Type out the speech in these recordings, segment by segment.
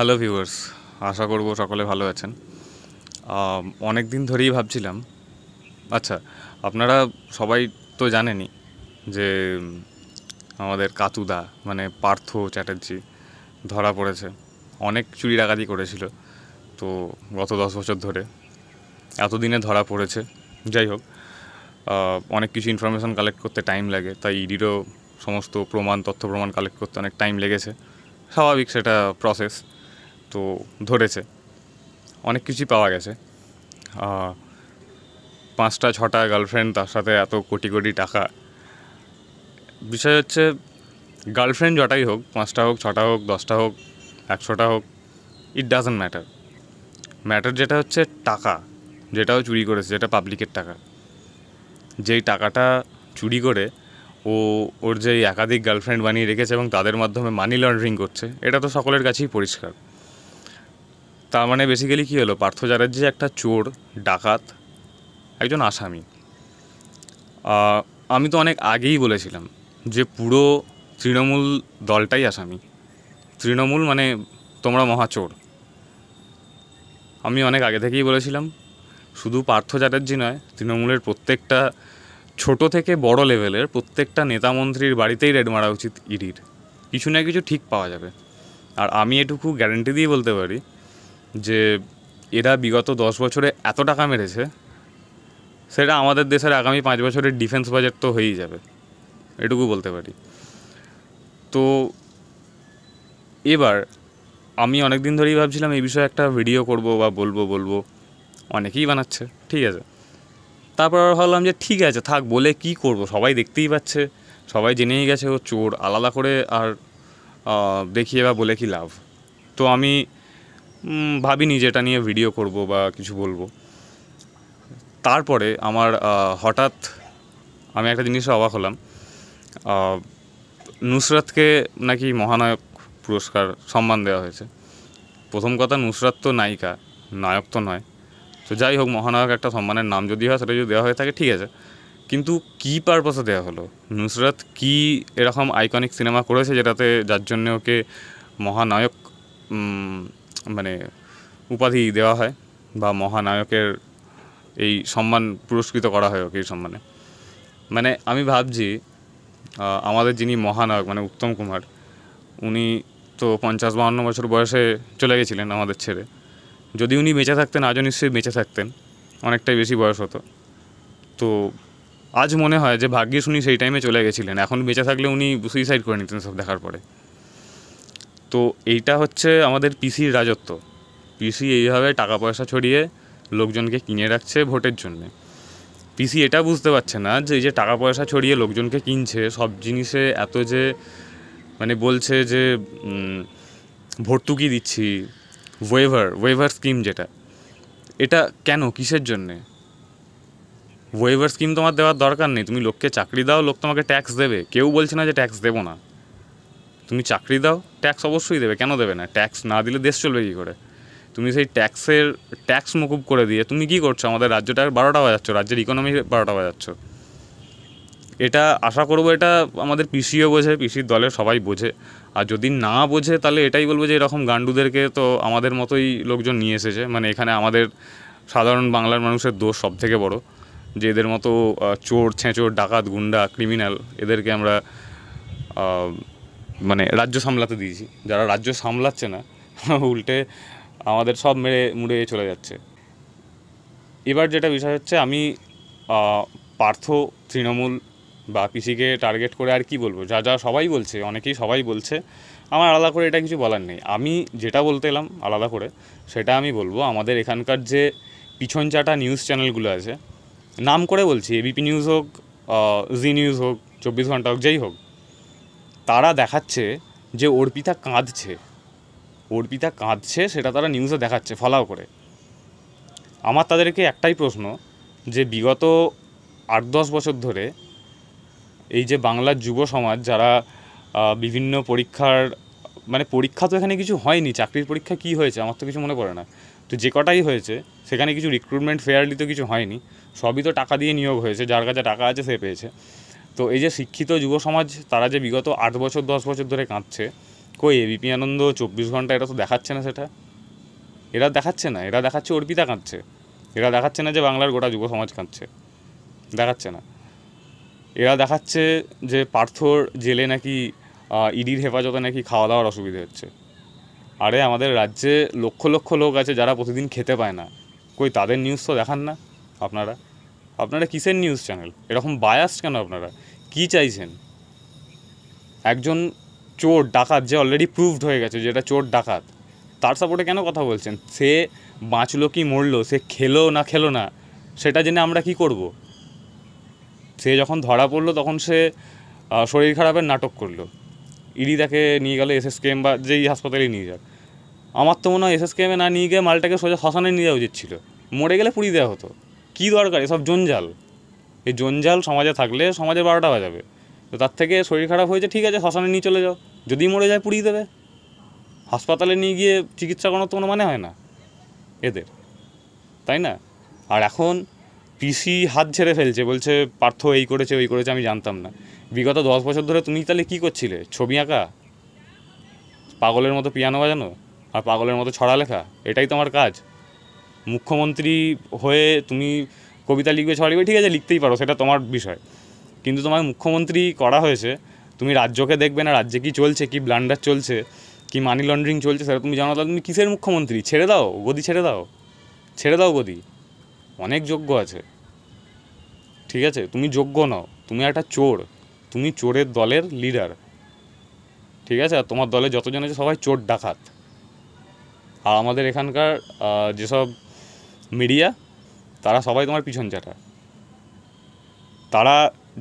Hello viewers আশা করব সকলে ভালো আছেন অনেক দিন ধরেই ভাবছিলাম আচ্ছা আপনারা সবাই তো জানেনই যে আমাদের কাতুদা মানে পার্থ চ্যাটার্জি ধরা পড়েছে অনেক চুরি ডাকাতি করেছিল তো গত দশ বছর ধরে এতদিনে ধরা পড়েছে যাই হোক অনেক কিছু ইনফরমেশান কালেক্ট করতে টাইম লাগে তাই ইডিরও e সমস্ত প্রমাণ তথ্য প্রমাণ কালেক্ট করতে অনেক টাইম লেগেছে স্বাভাবিক সেটা প্রসেস তো ধরেছে অনেক কিছুই পাওয়া গেছে পাঁচটা ছটা গার্লফ্রেন্ড তার সাথে এত কোটি কোটি টাকা বিষয় হচ্ছে গার্লফ্রেন্ড জটাই হোক পাঁচটা হোক ছটা হোক দশটা হোক একশোটা হোক ইট ডাজেন্ট ম্যাটার ম্যাটার যেটা হচ্ছে টাকা যেটাও চুরি করেছে যেটা পাবলিকের টাকা যেই টাকাটা চুরি করে ও ওর যে একাধিক গার্লফ্রেন্ড বানিয়ে রেখেছে এবং তাদের মাধ্যমে মানি লন্ড্রিং করছে এটা তো সকলের কাছেই পরিষ্কার তার মানে বেসিক্যালি কী হলো পার্থ যে একটা চোর ডাকাত একজন আসামি আমি তো অনেক আগেই বলেছিলাম যে পুরো তৃণমূল দলটাই আসামি তৃণমূল মানে তোমরা মহাচোর আমি অনেক আগে থেকেই বলেছিলাম শুধু পার্থ চ্যাটার্জি নয় তৃণমূলের প্রত্যেকটা ছোট থেকে বড় লেভেলের প্রত্যেকটা নেতামন্ত্রীর বাড়িতেই রেড মারা উচিত ইডির কিছু না কিছু ঠিক পাওয়া যাবে আর আমি এটুকু গ্যারেন্টি দিয়ে বলতে পারি যে এরা বিগত দশ বছরে এত টাকা মেরেছে সেটা আমাদের দেশের আগামী পাঁচ বছরের ডিফেন্স বাজেট তো হয়েই যাবে এটুকু বলতে পারি তো এবার আমি অনেক দিন ধরেই ভাবছিলাম এই বিষয়ে একটা ভিডিও করব বা বলবো বলবো অনেকেই বানাচ্ছে ঠিক আছে তারপর ভাবলাম যে ঠিক আছে থাক বলে কি করব সবাই দেখতেই পাচ্ছে সবাই জেনেই গেছে ও চোর আলাদা করে আর দেখিয়ে বা বলে কি লাভ তো আমি ভাবিনি যেটা নিয়ে ভিডিও করব বা কিছু বলবো তারপরে আমার হঠাৎ আমি একটা জিনিসে অবাক হলাম নুসরাতকে নাকি মহানায়ক পুরস্কার সম্মান দেওয়া হয়েছে প্রথম কথা নুসরাত তো নায়িকা নায়ক তো নয় তো যাই হোক মহানায়ক একটা সম্মানের নাম যদি হয় সেটা যদি দেওয়া হয়ে থাকে ঠিক আছে কিন্তু কি পারপাসে দেওয়া হলো নুসরাত কি এরকম আইকনিক সিনেমা করেছে যেটাতে যার জন্য ওকে মহানায়ক মানে উপাধি দেওয়া হয় বা মহানায়কের এই সম্মান পুরস্কৃত করা হয় ওকে এই সম্মানে মানে আমি ভাবছি আমাদের যিনি মহানায়ক মানে উত্তম কুমার উনি তো পঞ্চাশ বাহান্ন বছর বয়সে চলে গেছিলেন আমাদের ছেড়ে যদি উনি বেঁচে থাকতেন আজও নিশ্চয়ই বেঁচে থাকতেন অনেকটাই বেশি বয়স হতো তো আজ মনে হয় যে ভাগ্যিস উনি সেই টাইমে চলে গেছিলেন এখন বেঁচে থাকলে উনি সুইসাইড করে নিতেন সব দেখার পরে তো এইটা হচ্ছে আমাদের পিসির রাজত্ব পিসি এইভাবে টাকা পয়সা ছড়িয়ে লোকজনকে কিনে রাখছে ভোটের জন্যে পিসি এটা বুঝতে পারছে না যে এই যে টাকা পয়সা ছড়িয়ে লোকজনকে কিনছে সব জিনিসে এত যে মানে বলছে যে ভর্তুকি দিচ্ছি ওয়েভার ওয়েভার স্কিম যেটা এটা কেন কিসের জন্যে ওয়েভার স্কিম তোমার দেওয়ার দরকার নেই তুমি লোককে চাকরি দাও লোক তোমাকে ট্যাক্স দেবে কেউ বলছে না যে ট্যাক্স দেবো না তুমি চাকরি দাও ট্যাক্স অবশ্যই দেবে কেন দেবে না ট্যাক্স না দিলে দেশ চলবে কী করে তুমি সেই ট্যাক্সের ট্যাক্স মকুব করে দিয়ে তুমি কি করছো আমাদের রাজ্যটা বারোটা বাজাচ্ছ রাজ্যের ইকোনমি বারোটা বাজাচ্ছ এটা আশা করব এটা আমাদের পিসিও বোঝে পিসির দলের সবাই বোঝে আর যদি না বোঝে তাহলে এটাই বলবো যে এরকম গান্ডুদেরকে তো আমাদের মতোই লোকজন নিয়ে এসেছে মানে এখানে আমাদের সাধারণ বাংলার মানুষের দোষ সব থেকে বড় যে এদের মতো চোর ছেঁচোর ডাকাত গুন্ডা ক্রিমিনাল এদেরকে আমরা মানে রাজ্য সামলাতে দিয়েছি যারা রাজ্য সামলাচ্ছে না উল্টে আমাদের সব মেরে মুড়ে চলে যাচ্ছে এবার যেটা বিষয় হচ্ছে আমি পার্থ তৃণমূল বা পিসিকে টার্গেট করে আর কি বলবো যা যা সবাই বলছে অনেকেই সবাই বলছে আমার আলাদা করে এটা কিছু বলার নেই আমি যেটা বলতে এলাম আলাদা করে সেটা আমি বলবো আমাদের এখানকার যে পিছন চাটা নিউজ চ্যানেলগুলো আছে নাম করে বলছি এবিপি নিউজ হোক জি নিউজ হোক চব্বিশ ঘন্টা হোক যেই হোক তারা দেখাচ্ছে যে অর্পিতা কাঁদছে অর্পিতা কাঁদছে সেটা তারা নিউজে দেখাচ্ছে ফলাও করে আমার তাদেরকে একটাই প্রশ্ন যে বিগত আট দশ বছর ধরে এই যে বাংলার যুব সমাজ যারা বিভিন্ন পরীক্ষার মানে পরীক্ষা তো এখানে কিছু হয়নি চাকরির পরীক্ষা কি হয়েছে আমার তো কিছু মনে পড়ে না তো যে কটাই হয়েছে সেখানে কিছু রিক্রুটমেন্ট ফেয়ারলি তো কিছু হয়নি সবই তো টাকা দিয়ে নিয়োগ হয়েছে যার কাছে টাকা আছে সে পেয়েছে তো এই যে শিক্ষিত যুব সমাজ তারা যে বিগত আট বছর দশ বছর ধরে কাঁদছে কই এবিপি আনন্দ চব্বিশ ঘন্টা এটা তো দেখাচ্ছে না সেটা এরা দেখাচ্ছে না এরা দেখাচ্ছে অর্পিতা কাঁদছে এরা দেখাচ্ছে না যে বাংলার গোটা যুব সমাজ কাঁদছে দেখাচ্ছে না এরা দেখাচ্ছে যে পার্থর জেলে নাকি ইডির হেফাজতে নাকি খাওয়া দাওয়ার অসুবিধে হচ্ছে আরে আমাদের রাজ্যে লক্ষ লক্ষ লোক আছে যারা প্রতিদিন খেতে পায় না কই তাদের নিউজ তো দেখান না আপনারা আপনারা কিসের নিউজ চ্যানেল এরকম বায়াস কেন আপনারা কি চাইছেন একজন চোর ডাকাত যে অলরেডি প্রুভড হয়ে গেছে যেটা চোর ডাকাত তার সাপোর্টে কেন কথা বলছেন সে বাঁচলো কি মরলো সে খেলো না খেলো না সেটা জেনে আমরা কি করব। সে যখন ধরা পড়লো তখন সে শরীর খারাপের নাটক করলো ইডি তাকে নিয়ে গেলো এস কেম বা যেই হাসপাতালে নিয়ে যাক আমার তো মনে হয় এস এস কেমে না নিয়ে গিয়ে মালটাকে সোজা শ্মশানে নিয়ে যাওয়া উচিত ছিল মরে গেলে পুড়িয়ে দেওয়া হতো কী দরকার এসব জঞ্জাল এই জঞ্জাল সমাজে থাকলে সমাজের বারোটা বাজাবে তো তার থেকে শরীর খারাপ হয়েছে ঠিক আছে শ্মশানে নিয়ে চলে যাও যদি মরে যায় পুড়িয়ে দেবে হাসপাতালে নিয়ে গিয়ে চিকিৎসা করানোর তো কোনো মানে হয় না এদের তাই না আর এখন পিসি হাত ছেড়ে ফেলছে বলছে পার্থ এই করেছে ওই করেছে আমি জানতাম না বিগত দশ বছর ধরে তুমি তাহলে কী করছিলে ছবি আঁকা পাগলের মতো পিয়ানো বাজানো আর পাগলের মতো ছড়া লেখা এটাই তোমার কাজ মুখ্যমন্ত্রী হয়ে তুমি কবিতা লিখবে ছড়া লিখবে ঠিক আছে লিখতেই পারো সেটা তোমার বিষয় কিন্তু তোমার মুখ্যমন্ত্রী করা হয়েছে তুমি রাজ্যকে দেখবে না রাজ্যে কী চলছে কী ব্লান্ডার চলছে কি মানি লন্ড্রিং চলছে সেটা তুমি জানো তাহলে তুমি কিসের মুখ্যমন্ত্রী ছেড়ে দাও গদি ছেড়ে দাও ছেড়ে দাও গদি অনেক যোগ্য আছে ঠিক আছে তুমি যোগ্য নও তুমি একটা চোর তুমি চোরের দলের লিডার ঠিক আছে আর তোমার দলে যতজন আছে সবাই চোর ডাকাত আর আমাদের এখানকার যেসব মিডিয়া তারা সবাই তোমার পিছন চাটা তারা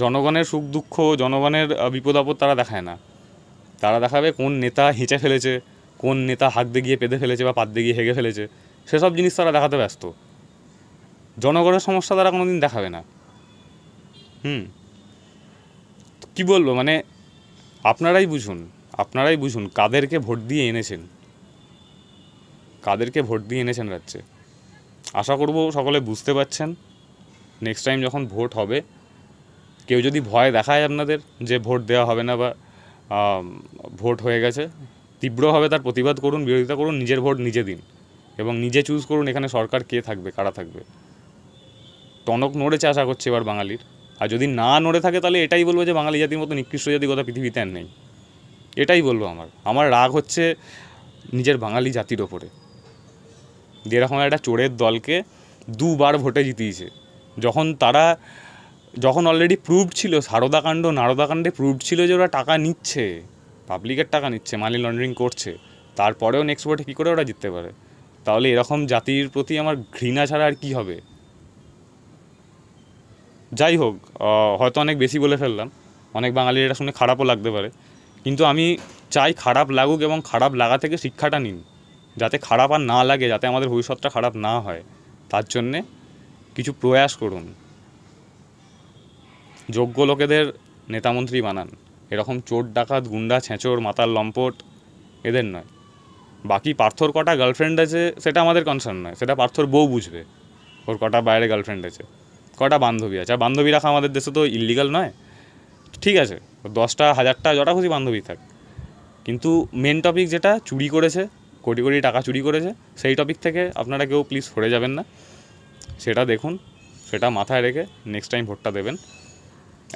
জনগণের সুখ দুঃখ জনগণের বিপদ আপদ তারা দেখায় না তারা দেখাবে কোন নেতা হেঁচে ফেলেছে কোন নেতা দিয়ে গিয়ে পেঁধে ফেলেছে বা দিয়ে গিয়ে হেগে ফেলেছে সেসব জিনিস তারা দেখাতে ব্যস্ত জনগণের সমস্যা তারা কোনো দিন দেখাবে না হুম কি বলবো মানে আপনারাই বুঝুন আপনারাই বুঝুন কাদেরকে ভোট দিয়ে এনেছেন কাদেরকে ভোট দিয়ে এনেছেন রাজ্যে আশা করব সকলে বুঝতে পারছেন নেক্সট টাইম যখন ভোট হবে কেউ যদি ভয় দেখায় আপনাদের যে ভোট দেওয়া হবে না বা ভোট হয়ে গেছে তীব্রভাবে তার প্রতিবাদ করুন বিরোধিতা করুন নিজের ভোট নিজে দিন এবং নিজে চুজ করুন এখানে সরকার কে থাকবে কারা থাকবে টনক নড়েছে আশা করছে এবার বাঙালির আর যদি না নড়ে থাকে তাহলে এটাই বলবো যে বাঙালি জাতির মতো নিকৃষ্ট জাতি কথা পৃথিবীতে আর নেই এটাই বলবো আমার আমার রাগ হচ্ছে নিজের বাঙালি জাতির ওপরে যেরকম একটা চোরের দলকে দুবার ভোটে জিতিয়েছে যখন তারা যখন অলরেডি প্রুভ ছিল সারদাকাণ্ড নারদাকাণ্ডে প্রুভ ছিল যে ওরা টাকা নিচ্ছে পাবলিকের টাকা নিচ্ছে মানি লন্ডারিং করছে তারপরেও নেক্সট ভোটে কী করে ওরা জিততে পারে তাহলে এরকম জাতির প্রতি আমার ঘৃণা ছাড়া আর কি হবে যাই হোক হয়তো অনেক বেশি বলে ফেললাম অনেক বাঙালির এটা শুনে খারাপও লাগতে পারে কিন্তু আমি চাই খারাপ লাগুক এবং খারাপ লাগা থেকে শিক্ষাটা নিন যাতে খারাপ আর না লাগে যাতে আমাদের ভবিষ্যৎটা খারাপ না হয় তার জন্যে কিছু প্রয়াস করুন যোগ্য লোকেদের নেতামন্ত্রী বানান এরকম চোর ডাকাত গুন্ডা ছেঁচোর মাতার লম্পট এদের নয় বাকি পার্থর কটা গার্লফ্রেন্ড আছে সেটা আমাদের কনসার্ন নয় সেটা পার্থর বউ বুঝবে ওর কটা বাইরে গার্লফ্রেন্ড আছে কটা বান্ধবী আছে আর বান্ধবী রাখা আমাদের দেশে তো ইলিগাল নয় ঠিক আছে দশটা হাজারটা যটা খুশি বান্ধবী থাক কিন্তু মেন টপিক যেটা চুরি করেছে কোটি কোটি টাকা চুরি করেছে সেই টপিক থেকে আপনারা কেউ প্লিজ সরে যাবেন না সেটা দেখুন সেটা মাথায় রেখে নেক্সট টাইম ভোটটা দেবেন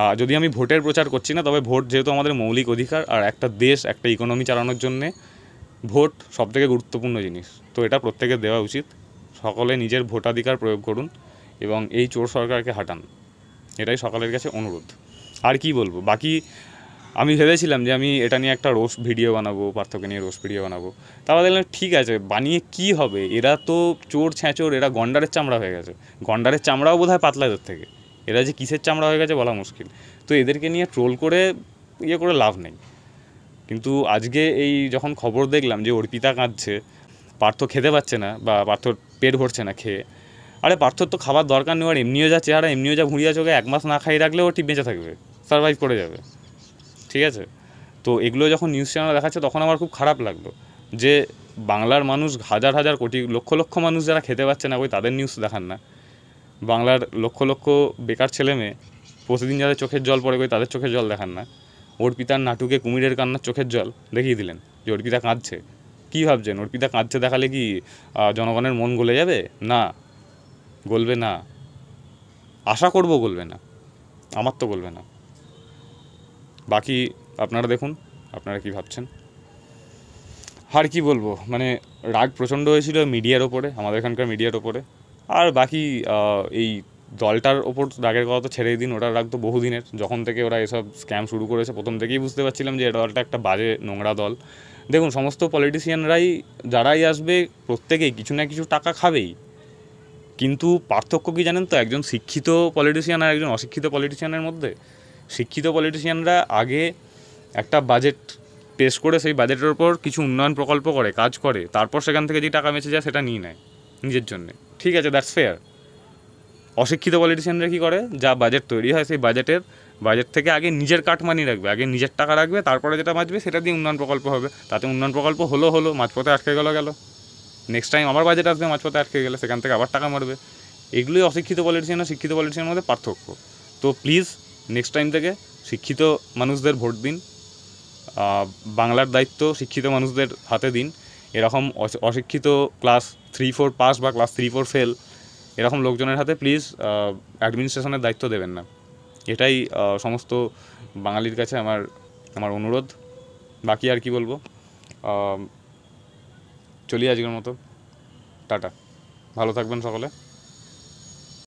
আর যদি আমি ভোটের প্রচার করছি না তবে ভোট যেহেতু আমাদের মৌলিক অধিকার আর একটা দেশ একটা ইকোনমি চালানোর জন্যে ভোট সবথেকে গুরুত্বপূর্ণ জিনিস তো এটা প্রত্যেকে দেওয়া উচিত সকলে নিজের ভোটাধিকার প্রয়োগ করুন এবং এই চোর সরকারকে হাঁটান এটাই সকলের কাছে অনুরোধ আর কি বলবো বাকি আমি ভেবেছিলাম যে আমি এটা নিয়ে একটা রোস্ট ভিডিও বানাবো পার্থক্য নিয়ে রোস্ট ভিডিও বানাবো তারপর দেখলাম ঠিক আছে বানিয়ে কি হবে এরা তো চোর ছ্যাঁচোর এরা গন্ডারের চামড়া হয়ে গেছে গন্ডারের চামড়াও বোধ হয় পাতলাদের থেকে এরা যে কিসের চামড়া হয়ে গেছে বলা মুশকিল তো এদেরকে নিয়ে ট্রোল করে ইয়ে করে লাভ নেই কিন্তু আজকে এই যখন খবর দেখলাম যে অর্পিতা কাঁদছে পার্থ খেতে পাচ্ছে না বা পার্থ পেট ভরছে না খেয়ে আরে পার্থর তো খাবার দরকার নেই আর এমনিও যা চেহারা এমনিও যা ভুঁড়িয়া চোখে এক মাস না খাই রাখলেও ঠিক বেঁচে থাকবে সার্ভাইভ করে যাবে ঠিক আছে তো এগুলো যখন নিউজ চ্যানেল দেখাচ্ছে তখন আমার খুব খারাপ লাগলো যে বাংলার মানুষ হাজার হাজার কোটি লক্ষ লক্ষ মানুষ যারা খেতে পাচ্ছে না ওই তাদের নিউজ দেখান না বাংলার লক্ষ লক্ষ বেকার ছেলে মেয়ে প্রতিদিন যাদের চোখের জল পড়ে ওই তাদের চোখের জল দেখান না অর্পিতার নাটুকে কুমিরের কান্নার চোখের জল দেখিয়ে দিলেন যে অর্পিতা কাঁদছে কী ভাবছেন অর্পিতা কাঁদছে দেখালে কি জনগণের মন গলে যাবে না গলবে না আশা করব গলবে না আমার তো গলবে না বাকি আপনারা দেখুন আপনারা কি ভাবছেন আর কি বলবো মানে রাগ প্রচণ্ড হয়েছিল মিডিয়ার ওপরে আমাদের এখানকার মিডিয়ার ওপরে আর বাকি এই দলটার ওপর রাগের কথা তো ছেড়েই দিন ওটা রাগ তো বহুদিনের যখন থেকে ওরা এসব স্ক্যাম শুরু করেছে প্রথম থেকেই বুঝতে পারছিলাম যে দলটা একটা বাজে নোংরা দল দেখুন সমস্ত পলিটিশিয়ানরাই যারাই আসবে প্রত্যেকেই কিছু না কিছু টাকা খাবেই কিন্তু পার্থক্য কী জানেন তো একজন শিক্ষিত পলিটিশিয়ান আর একজন অশিক্ষিত পলিটিশিয়ানের মধ্যে শিক্ষিত পলিটিশিয়ানরা আগে একটা বাজেট পেশ করে সেই বাজেটের ওপর কিছু উন্নয়ন প্রকল্প করে কাজ করে তারপর সেখান থেকে যে টাকা বেঁচে যায় সেটা নিয়ে নেয় নিজের জন্যে ঠিক আছে দ্যাটস ফেয়ার অশিক্ষিত পলিটিশিয়ানরা কী করে যা বাজেট তৈরি হয় সেই বাজেটের বাজেট থেকে আগে নিজের মানি রাখবে আগে নিজের টাকা রাখবে তারপরে যেটা বাঁচবে সেটা দিয়ে উন্নয়ন প্রকল্প হবে তাতে উন্নয়ন প্রকল্প হলো হলো মাঝপথে আটকে গেলো গেল নেক্সট টাইম আবার বাজেট আসবে মাঝপথে আটকে গেলে সেখান থেকে আবার টাকা মারবে এগুলোই অশিক্ষিত পলিটিশিয়ান আর শিক্ষিত পলিটিশিয়ানের মধ্যে পার্থক্য তো প্লিজ নেক্সট টাইম থেকে শিক্ষিত মানুষদের ভোট দিন বাংলার দায়িত্ব শিক্ষিত মানুষদের হাতে দিন এরকম অশিক্ষিত ক্লাস থ্রি ফোর পাস বা ক্লাস থ্রি ফোর ফেল এরকম লোকজনের হাতে প্লিজ অ্যাডমিনিস্ট্রেশনের দায়িত্ব দেবেন না এটাই সমস্ত বাঙালির কাছে আমার আমার অনুরোধ বাকি আর কি বলবো চলি আজকের মতো টাটা ভালো থাকবেন সকলে